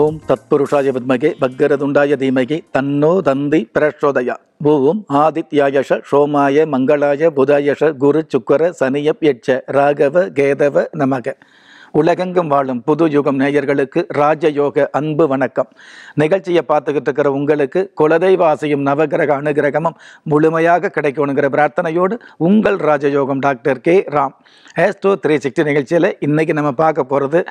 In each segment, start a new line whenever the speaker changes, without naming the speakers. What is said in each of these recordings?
ஓம் தத்புருஷாய வித்மகே பக்கரதுண்டாய தீமகி தன்னோ தந்தி பிரஷோதயா ஓம் ஆதித்யாயஷ சோமாய மங்களாய புதாயஷ குரு சுக்கர சனியப் எட்ச ராகவ கேதவ நமக உலகெங்கும் வாழும் புது யுகம் நேயர்களுக்கு ராஜயோக அன்பு வணக்கம் நிகழ்ச்சியை பார்த்துக்கிட்டு இருக்கிற உங்களுக்கு குலதெய்வ ஆசையும் நவகிரக அனுகிரகமும் முழுமையாக கிடைக்கணுங்கிற பிரார்த்தனையோடு உங்கள் Rajayogam doctor K Ram has two three sixty நிகழ்ச்சியில் இன்றைக்கி நம்ம பார்க்க போகிறது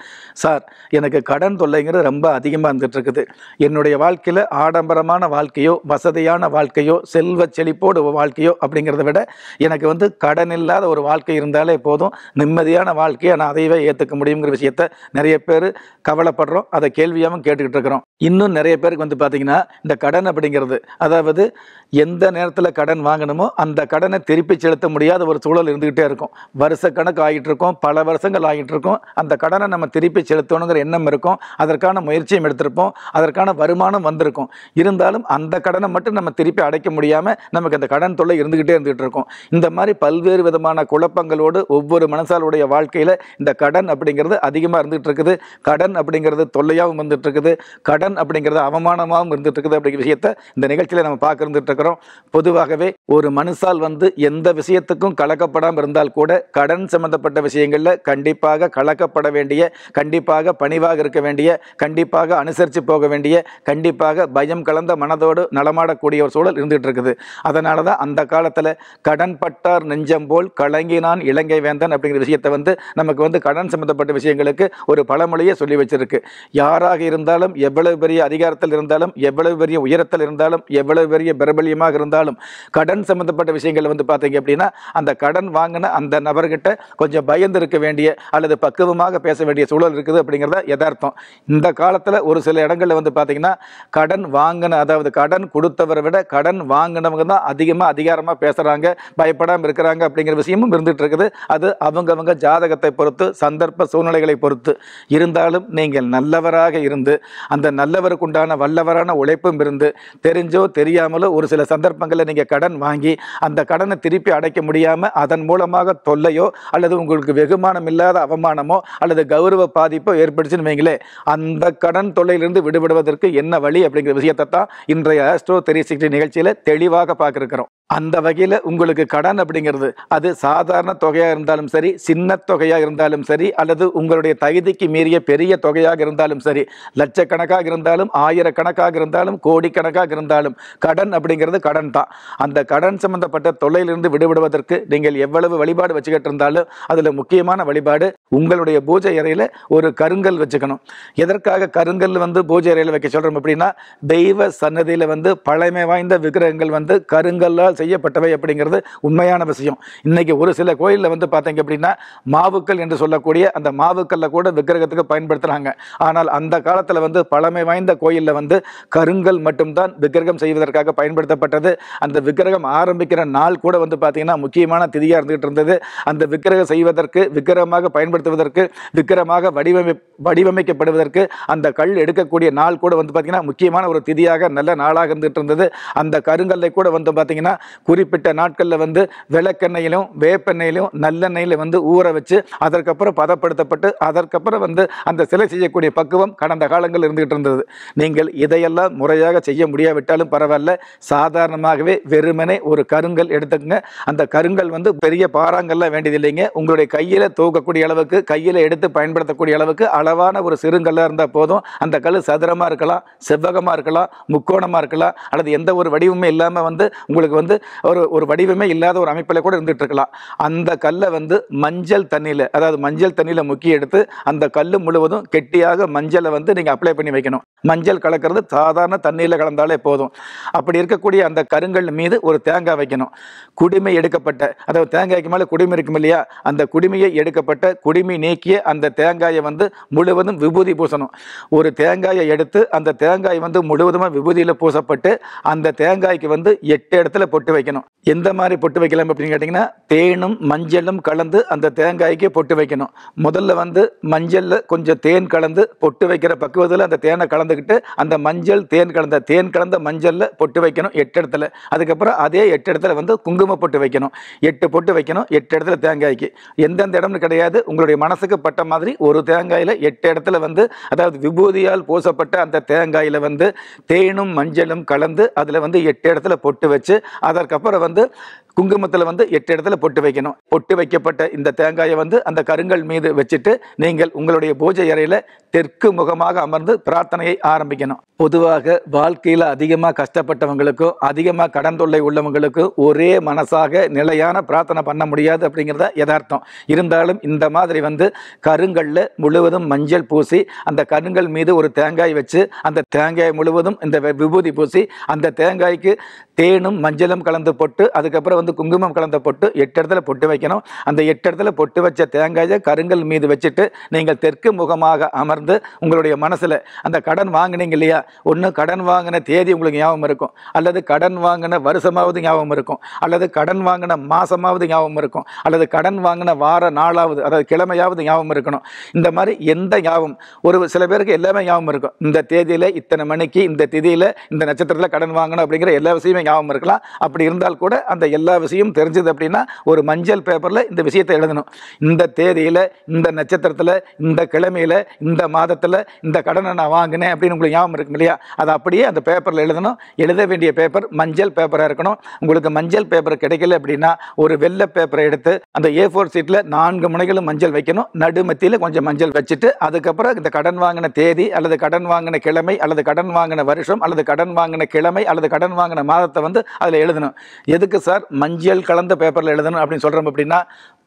சார் எனக்கு கடன் தொல்லைங்கிறது ரொம்ப அதிகமாக இருந்துகிட்டு இருக்குது என்னுடைய வாழ்க்கையில் ஆடம்பரமான வாழ்க்கையோ வசதியான வாழ்க்கையோ செல்வ செழிப்போடு வாழ்க்கையோ அப்படிங்கிறத விட எனக்கு வந்து கடன் இல்லாத ஒரு வாழ்க்கை இருந்தாலே போதும் நிம்மதியான வாழ்க்கையை நான் அதைவே ஏற்றுக்க முடியும் முடியுங்கிற விஷயத்த நிறைய பேர் கவலைப்படுறோம் அதை கேள்வியாகவும் கேட்டுக்கிட்டு இருக்கிறோம் இன்னும் நிறைய பேருக்கு வந்து பார்த்தீங்கன்னா இந்த கடன் அப்படிங்கிறது அதாவது எந்த நேரத்தில் கடன் வாங்கணுமோ அந்த கடனை திருப்பி செலுத்த முடியாத ஒரு சூழல் இருந்துக்கிட்டே இருக்கும் வருஷ கணக்கு ஆகிட்டு இருக்கும் பல வருஷங்கள் ஆகிட்டு இருக்கும் அந்த கடனை நம்ம திருப்பி செலுத்தணுங்கிற எண்ணம் இருக்கும் அதற்கான முயற்சியும் எடுத்திருப்போம் அதற்கான வருமானம் வந்திருக்கும் இருந்தாலும் அந்த கடனை மட்டும் நம்ம திருப்பி அடைக்க முடியாமல் நமக்கு அந்த கடன் தொல்லை இருந்துக்கிட்டே இருந்துகிட்டு இருக்கும் இந்த மாதிரி பல்வேறு விதமான குழப்பங்களோடு ஒவ்வொரு மனசாலுடைய வாழ்க்கையில் இந்த கடன் அப்படிங்கிற அப்படிங்கிறது அதிகமாக இருந்துகிட்டு இருக்குது கடன் அப்படிங்கிறது தொல்லையாகவும் இருந்துகிட்டு இருக்குது கடன் அப்படிங்கிறது அவமானமாகவும் இருந்துகிட்டு இருக்குது அப்படிங்கிற விஷயத்தை இந்த நிகழ்ச்சியில் நம்ம பார்க்க இருந்துகிட்டு இருக்கிறோம் பொதுவாகவே ஒரு மனுஷால் வந்து எந்த விஷயத்துக்கும் கலக்கப்படாமல் இருந்தால் கூட கடன் சம்பந்தப்பட்ட விஷயங்களில் கண்டிப்பாக கலக்கப்பட வேண்டிய கண்டிப்பாக பணிவாக இருக்க வேண்டிய கண்டிப்பாக அனுசரித்து போக வேண்டிய கண்டிப்பாக பயம் கலந்த மனதோடு நலமாடக்கூடிய ஒரு சூழல் இருந்துகிட்டு இருக்குது அதனால தான் அந்த காலத்தில் கடன் பட்டார் நெஞ்சம் போல் கலங்கினான் இலங்கை வேந்தன் அப்படிங்கிற விஷயத்தை வந்து நமக்கு வந்து கடன் சம்மந்தப்பட்ட சம்பந்தப்பட்ட விஷயங்களுக்கு ஒரு பழமொழியை சொல்லி வச்சிருக்கு யாராக இருந்தாலும் எவ்வளவு பெரிய அதிகாரத்தில் இருந்தாலும் எவ்வளவு பெரிய உயரத்தில் இருந்தாலும் எவ்வளவு பெரிய பிரபல்யமாக இருந்தாலும் கடன் சம்பந்தப்பட்ட விஷயங்கள் வந்து பார்த்தீங்க அப்படின்னா அந்த கடன் வாங்கின அந்த நபர்கிட்ட கொஞ்சம் பயந்து இருக்க வேண்டிய அல்லது பக்குவமாக பேச வேண்டிய சூழல் இருக்குது அப்படிங்கிறத யதார்த்தம் இந்த காலத்தில் ஒரு சில இடங்களில் வந்து பார்த்தீங்கன்னா கடன் வாங்கின அதாவது கடன் கொடுத்தவரை விட கடன் வாங்கினவங்க தான் அதிகமாக அதிகாரமாக பேசுகிறாங்க பயப்படாமல் இருக்கிறாங்க அப்படிங்கிற விஷயமும் இருந்துகிட்டு இருக்குது அது அவங்கவங்க ஜாதகத்தை பொறுத்து சந்தர்ப்ப சூழ்நிலைகளை பொறுத்து இருந்தாலும் நீங்கள் நல்லவராக இருந்து அந்த நல்லவருக்குண்டான வல்லவரான உழைப்பும் இருந்து தெரிஞ்சோ தெரியாமலோ ஒரு சில சந்தர்ப்பங்களில் நீங்கள் கடன் வாங்கி அந்த கடனை திருப்பி அடைக்க முடியாமல் அதன் மூலமாக தொல்லையோ அல்லது உங்களுக்கு வெகுமானம் இல்லாத அவமானமோ அல்லது கௌரவ பாதிப்போ ஏற்படுச்சுன்னு வைங்களே அந்த கடன் தொல்லையிலிருந்து விடுபடுவதற்கு என்ன வழி அப்படிங்கிற விஷயத்தை தான் இன்றைய ஆஸ்ட்ரோ த்ரீ சிக்ஸ்டி நிகழ்ச்சியில் தெளிவாக பார்க்குறோம் அந்த வகையில் உங்களுக்கு கடன் அப்படிங்கிறது அது சாதாரண தொகையாக இருந்தாலும் சரி சின்ன தொகையாக இருந்தாலும் சரி அல்லது உங்களுடைய தகுதிக்கு மீறிய பெரிய தொகையாக இருந்தாலும் சரி லட்சக்கணக்காக இருந்தாலும் ஆயிரக்கணக்காக இருந்தாலும் கோடிக்கணக்காக இருந்தாலும் கடன் அப்படிங்கிறது கடன் தான் அந்த கடன் சம்பந்தப்பட்ட தொல்லையிலிருந்து விடுபடுவதற்கு நீங்கள் எவ்வளவு வழிபாடு வச்சுக்கிட்டு இருந்தாலும் அதில் முக்கியமான வழிபாடு உங்களுடைய பூஜை அறையில் ஒரு கருங்கல் வச்சுக்கணும் எதற்காக கருங்கல் வந்து பூஜை அறையில் வைக்க சொல்கிறோம் அப்படின்னா தெய்வ சன்னதியில் வந்து பழமை வாய்ந்த விக்கிரகங்கள் வந்து கருங்கல்லால் செய்யப்பட்டவை அப்படிங்கிறது உண்மையான விஷயம் இன்றைக்கி ஒரு சில கோயிலில் வந்து பார்த்தீங்க அப்படின்னா மாவுக்கள் என்று சொல்லக்கூடிய அந்த மாவுக்கல்ல கூட விக்கிரகத்துக்கு பயன்படுத்துகிறாங்க ஆனால் அந்த காலத்தில் வந்து பழமை வாய்ந்த கோயிலில் வந்து கருங்கல் மட்டும்தான் விக்கிரகம் செய்வதற்காக பயன்படுத்தப்பட்டது அந்த விக்கிரகம் ஆரம்பிக்கிற நாள் கூட வந்து பார்த்தீங்கன்னா முக்கியமான திதியாக இருந்துகிட்டு இருந்தது அந்த விக்கிரகம் செய்வதற்கு விக்கிரகமாக பயன்படுத்துவதற்கு விக்கிரமாக வடிவமை வடிவமைக்கப்படுவதற்கு அந்த கல் எடுக்கக்கூடிய நாள் கூட வந்து பார்த்திங்கன்னா முக்கியமான ஒரு திதியாக நல்ல நாளாக இருந்துகிட்டு இருந்தது அந்த கருங்கல்லை கூட வந்து பார்த்திங்கன்னா குறிப்பிட்ட நாட்களில் வந்து விளக்கெண்ணெயிலும் வேப்பெண்ணெயிலும் நல்லெண்ணெயில் வந்து ஊற வச்சு அதற்கப்புறம் பதப்படுத்தப்பட்டு அதற்கப்புறம் வந்து அந்த சிலை செய்யக்கூடிய பக்குவம் கடந்த காலங்கள் இருந்துகிட்டு இருந்தது நீங்கள் இதையெல்லாம் முறையாக செய்ய முடியாவிட்டாலும் பரவாயில்ல சாதாரணமாகவே வெறுமனே ஒரு கருங்கல் எடுத்துக்கங்க அந்த கருங்கல் வந்து பெரிய பாறாங்கல்லாம் வேண்டியதில்லைங்க உங்களுடைய கையில் தூக்கக்கூடிய அளவுக்கு கையில் எடுத்து பயன்படுத்தக்கூடிய அளவுக்கு அளவான ஒரு சிறுங்கல்லாக இருந்தால் போதும் அந்த கல் சதுரமாக இருக்கலாம் செவ்வகமாக இருக்கலாம் முக்கோணமாக இருக்கலாம் அல்லது எந்த ஒரு வடிவமே இல்லாமல் வந்து உங்களுக்கு வந்து வந்து ஒரு ஒரு வடிவமே இல்லாத ஒரு அமைப்பில் கூட இருந்துட்டு இருக்கலாம் அந்த கல்லை வந்து மஞ்சள் தண்ணியில் அதாவது மஞ்சள் தண்ணியில் முக்கிய எடுத்து அந்த கல் முழுவதும் கெட்டியாக மஞ்சளை வந்து நீங்கள் அப்ளை பண்ணி வைக்கணும் மஞ்சள் கலக்கிறது சாதாரண தண்ணியில் கலந்தாலே போதும் அப்படி இருக்கக்கூடிய அந்த கருங்கல் மீது ஒரு தேங்காய் வைக்கணும் குடிமை எடுக்கப்பட்ட அதாவது தேங்காய்க்கு மேலே குடிமை இருக்கும் இல்லையா அந்த குடிமையை எடுக்கப்பட்ட குடிமை நீக்கிய அந்த தேங்காயை வந்து முழுவதும் விபூதி பூசணும் ஒரு தேங்காயை எடுத்து அந்த தேங்காய் வந்து முழுவதுமாக விபூதியில் பூசப்பட்டு அந்த தேங்காய்க்கு வந்து எட்டு இடத்துல பொட்டு பொட்டு வைக்கணும் எந்த மாதிரி பொட்டு வைக்கலாம் அப்படின்னு கேட்டிங்கன்னா தேனும் மஞ்சளும் கலந்து அந்த தேங்காய்க்கு பொட்டு வைக்கணும் முதல்ல வந்து மஞ்சளில் கொஞ்சம் தேன் கலந்து பொட்டு வைக்கிற பக்குவத்தில் அந்த தேனை கலந்துக்கிட்டு அந்த மஞ்சள் தேன் கலந்த தேன் கலந்த மஞ்சளில் பொட்டு வைக்கணும் எட்டு இடத்துல அதுக்கப்புறம் அதே எட்டு இடத்துல வந்து குங்கும பொட்டு வைக்கணும் எட்டு பொட்டு வைக்கணும் எட்டு இடத்துல தேங்காய்க்கு எந்தெந்த இடம்னு கிடையாது உங்களுடைய மனசுக்கு பட்ட மாதிரி ஒரு தேங்காயில் எட்டு இடத்துல வந்து அதாவது விபூதியால் பூசப்பட்ட அந்த தேங்காயில் வந்து தேனும் மஞ்சளும் கலந்து அதில் வந்து எட்டு இடத்துல பொட்டு வச்சு அதற்கப்புறம் வந்து குங்குமத்தில் வந்து எட்டு இடத்துல பொட்டு வைக்கணும் பொட்டு வைக்கப்பட்ட இந்த தேங்காயை வந்து அந்த கருங்கல் மீது வச்சுட்டு நீங்கள் உங்களுடைய பூஜை அறையில் தெற்கு முகமாக அமர்ந்து பிரார்த்தனையை ஆரம்பிக்கணும் பொதுவாக வாழ்க்கையில் அதிகமாக கஷ்டப்பட்டவங்களுக்கும் அதிகமாக கடன் தொல்லை உள்ளவங்களுக்கும் ஒரே மனசாக நிலையான பிரார்த்தனை பண்ண முடியாது அப்படிங்கிறத யதார்த்தம் இருந்தாலும் இந்த மாதிரி வந்து கருங்கல்ல முழுவதும் மஞ்சள் பூசி அந்த கருங்கல் மீது ஒரு தேங்காய் வச்சு அந்த தேங்காய் முழுவதும் இந்த விபூதி பூசி அந்த தேங்காய்க்கு தேனும் மஞ்சளும் கலந்து போட்டு அதுக்கப்புறம் வந்து குங்குமம் கலந்த பொட்டு எட்டு இடத்துல பொட்டு வைக்கணும் அந்த எட்டு இடத்துல பொட்டு வச்ச தேங்காயை கருங்கல் மீது வச்சுட்டு நீங்கள் தெற்கு முகமாக அமர்ந்து உங்களுடைய மனசில் அந்த கடன் வாங்கினீங்க இல்லையா ஒன்று கடன் வாங்கின தேதி உங்களுக்கு ஞாபகம் இருக்கும் அல்லது கடன் வாங்கின வருஷமாவது ஞாபகம் இருக்கும் அல்லது கடன் வாங்கின மாதமாவது ஞாபகம் இருக்கும் அல்லது கடன் வாங்கின வார நாளாவது அதாவது கிழமையாவது ஞாபகம் இருக்கணும் இந்த மாதிரி எந்த ஞாபகம் ஒரு சில பேருக்கு எல்லாமே ஞாபகம் இருக்கும் இந்த தேதியில் இத்தனை மணிக்கு இந்த திதியில் இந்த நட்சத்திரத்தில் கடன் வாங்கணும் அப்படிங்கிற எல்லா விஷயமே ஞாபகம் இருக்கலாம் அப்படி இருந்தால் கூட அந்த எல்லா எல்லா விஷயமும் தெரிஞ்சது அப்படின்னா ஒரு மஞ்சள் பேப்பரில் இந்த விஷயத்தை எழுதணும் இந்த தேதியில் இந்த நட்சத்திரத்தில் இந்த கிழமையில் இந்த மாதத்தில் இந்த கடனை நான் வாங்கினேன் அப்படின்னு உங்களுக்கு ஞாபகம் இருக்கும் இல்லையா அதை அப்படியே அந்த பேப்பரில் எழுதணும் எழுத வேண்டிய பேப்பர் மஞ்சள் பேப்பராக இருக்கணும் உங்களுக்கு மஞ்சள் பேப்பர் கிடைக்கல அப்படின்னா ஒரு வெள்ளை பேப்பரை எடுத்து அந்த ஏ ஃபோர் சீட்டில் நான்கு முனைகளும் மஞ்சள் வைக்கணும் நடுமத்தியில் கொஞ்சம் மஞ்சள் வச்சுட்டு அதுக்கப்புறம் இந்த கடன் வாங்கின தேதி அல்லது கடன் வாங்கின கிழமை அல்லது கடன் வாங்கின வருஷம் அல்லது கடன் வாங்கின கிழமை அல்லது கடன் வாங்கின மாதத்தை வந்து அதில் எழுதணும் எதுக்கு சார் மஞ்சள் கலந்த பேப்பரில் எழுதணும் அப்படின்னு சொல்கிறோம் அப்படின்னா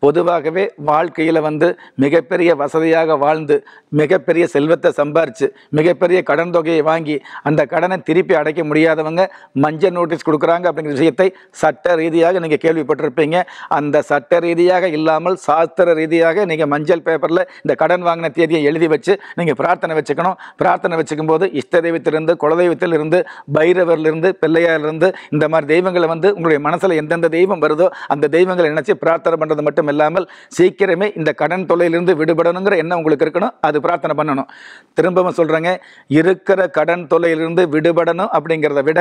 பொதுவாகவே வாழ்க்கையில் வந்து மிகப்பெரிய வசதியாக வாழ்ந்து மிகப்பெரிய செல்வத்தை சம்பாரித்து மிகப்பெரிய கடன் தொகையை வாங்கி அந்த கடனை திருப்பி அடைக்க முடியாதவங்க மஞ்சள் நோட்டீஸ் கொடுக்குறாங்க அப்படிங்கிற விஷயத்தை சட்ட ரீதியாக நீங்கள் கேள்விப்பட்டிருப்பீங்க அந்த சட்ட ரீதியாக இல்லாமல் சாஸ்திர ரீதியாக நீங்கள் மஞ்சள் பேப்பரில் இந்த கடன் வாங்கின தேதியை எழுதி வச்சு நீங்கள் பிரார்த்தனை வச்சுக்கணும் பிரார்த்தனை வச்சுக்கும் போது இஷ்ட தெய்வத்திலிருந்து குலதெய்வத்திலிருந்து பைரவர்லேருந்து பிள்ளையாரிலிருந்து இந்த மாதிரி தெய்வங்களை வந்து உங்களுடைய மனசில் எந்தெந்த தெய்வம் வருதோ அந்த தெய்வங்களை நினச்சி பிரார்த்தனை பண்ணுறது மட்டும் இல்லாமல் சீக்கிரமே இந்த கடன் தொல்லையிலிருந்து விடுபடணுங்கிற எண்ணம் உங்களுக்கு இருக்கணும் அது பிரார்த்தனை பண்ணணும் திரும்பவும் சொல்கிறேங்க இருக்கிற கடன் தொல்லையிலிருந்து விடுபடணும் அப்படிங்கிறத விட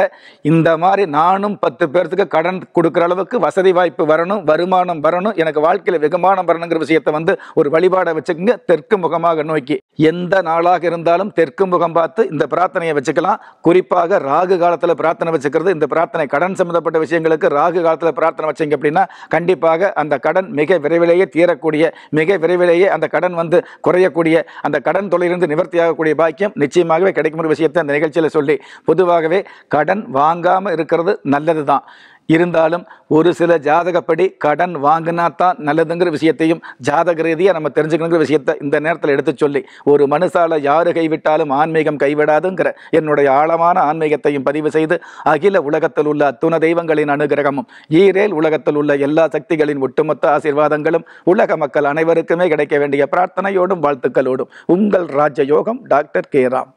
இந்த மாதிரி நானும் பத்து பேர்த்துக்கு கடன் கொடுக்குற அளவுக்கு வசதி வாய்ப்பு வரணும் வருமானம் வரணும் எனக்கு வாழ்க்கையில் வெகுமானம் வரணுங்கிற விஷயத்தை வந்து ஒரு வழிபாடை வச்சுக்கோங்க தெற்கு முகமாக நோக்கி எந்த நாளாக இருந்தாலும் தெற்கு முகம் பார்த்து இந்த பிரார்த்தனையை வச்சுக்கலாம் குறிப்பாக ராகு காலத்தில் பிரார்த்தனை வச்சுக்கிறது இந்த பிரார்த்தனை கடன் சம்மந்தப்பட்ட விஷயங்களுக்கு ராகு காலத்தில் பிரார்த்தனை வச்சிங்க அப்படின்னா கண்டிப்பாக அந்த கடன் மிக விரைவிலேயே தீரக்கூடிய மிக விரைவிலேயே அந்த கடன் வந்து குறையக்கூடிய அந்த கடன் தொழிலிருந்து நிவர்த்தியாகக்கூடிய பாக்கியம் நிச்சயமாகவே கிடைக்கும் ஒரு விஷயத்தை அந்த நிகழ்ச்சியில் சொல்லி பொதுவாகவே கடன் வாங்காமல் இருக்கிறது நல்லது தான் இருந்தாலும் ஒரு சில ஜாதகப்படி கடன் வாங்கினா தான் நல்லதுங்கிற விஷயத்தையும் ஜாதக ரீதியாக நம்ம தெரிஞ்சுக்கணுங்கிற விஷயத்தை இந்த நேரத்தில் எடுத்து சொல்லி ஒரு மனுஷால யாரு கைவிட்டாலும் ஆன்மீகம் கைவிடாதுங்கிற என்னுடைய ஆழமான ஆன்மீகத்தையும் பதிவு செய்து அகில உலகத்தில் உள்ள அத்துண தெய்வங்களின் அனுகிரகமும் ஈரேல் உலகத்தில் உள்ள எல்லா சக்திகளின் ஒட்டுமொத்த ஆசீர்வாதங்களும் உலக மக்கள் அனைவருக்குமே கிடைக்க வேண்டிய பிரார்த்தனையோடும் வாழ்த்துக்களோடும் உங்கள் ராஜயோகம் டாக்டர் கே ராம்